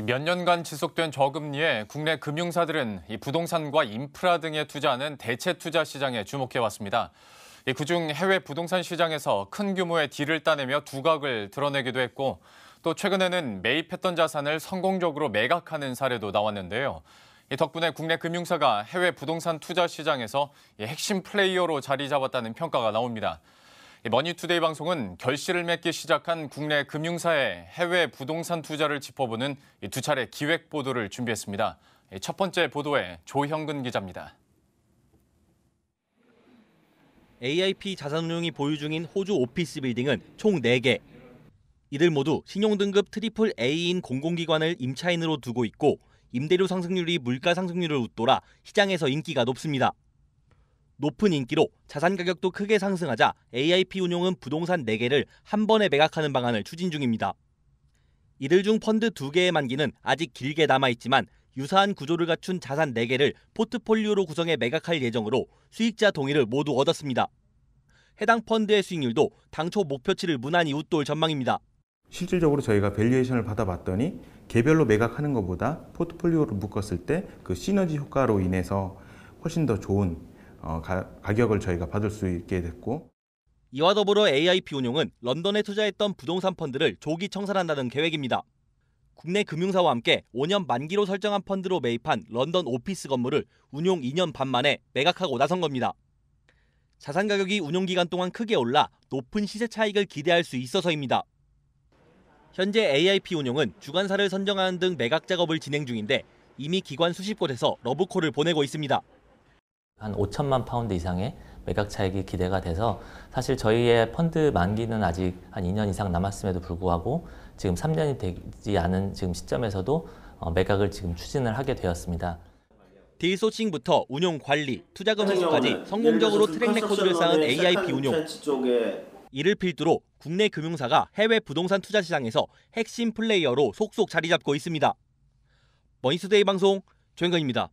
몇 년간 지속된 저금리에 국내 금융사들은 부동산과 인프라 등에 투자하는 대체 투자 시장에 주목해왔습니다. 그중 해외 부동산 시장에서 큰 규모의 딜을 따내며 두각을 드러내기도 했고 또 최근에는 매입했던 자산을 성공적으로 매각하는 사례도 나왔는데요. 덕분에 국내 금융사가 해외 부동산 투자 시장에서 핵심 플레이어로 자리 잡았다는 평가가 나옵니다. 머니투데이 방송은 결실을 맺기 시작한 국내 금융사의 해외 부동산 투자를 짚어보는 두 차례 기획 보도를 준비했습니다. 첫 번째 보도에 조형근 기자입니다. AIP 자산운용이 보유 중인 호주 오피스 빌딩은 총 4개. 이들 모두 신용등급 트리플 A인 공공기관을 임차인으로 두고 있고 임대료 상승률이 물가 상승률을 웃돌아 시장에서 인기가 높습니다. 높은 인기로 자산 가격도 크게 상승하자 AIP 운용은 부동산 4개를 한 번에 매각하는 방안을 추진 중입니다. 이들 중 펀드 2개의 만기는 아직 길게 남아있지만 유사한 구조를 갖춘 자산 4개를 포트폴리오로 구성해 매각할 예정으로 수익자 동의를 모두 얻었습니다. 해당 펀드의 수익률도 당초 목표치를 무난히 웃돌 전망입니다. 실질적으로 저희가 밸류에이션을 받아봤더니 개별로 매각하는 것보다 포트폴리오를 묶었을 때 그 시너지 효과로 인해서 훨씬 더 좋은 어, 가, 가격을 저희가 받을 수 있게 됐고 이와 더불어 AIP 운용은 런던에 투자했던 부동산 펀드를 조기 청산한다는 계획입니다. 국내 금융사와 함께 5년 만기로 설정한 펀드로 매입한 런던 오피스 건물을 운용 2년 반 만에 매각하고 나선 겁니다. 자산 가격이 운용 기간 동안 크게 올라 높은 시세 차익을 기대할 수 있어서입니다. 현재 AIP 운용은 주관사를 선정하는 등 매각 작업을 진행 중인데 이미 기관 수십 곳에서 러브콜을 보내고 있습니다. 한 5천만 파운드 이상의 매각 차익이 기대가 돼서 사실 저희의 펀드 만기는 아직 한 2년 이상 남았음에도 불구하고 지금 3년이 되지 않은 지금 시점에서도 어, 매각을 지금 추진을 하게 되었습니다. 딜소싱부터 운용 관리, 투자금 회수까지 성공적으로 트랙 레코드를 쌓은 AIP 운용. 이를 필두로 국내 금융사가 해외 부동산 투자 시장에서 핵심 플레이어로 속속 자리 잡고 있습니다. 머니스데이 방송 조현건입니다.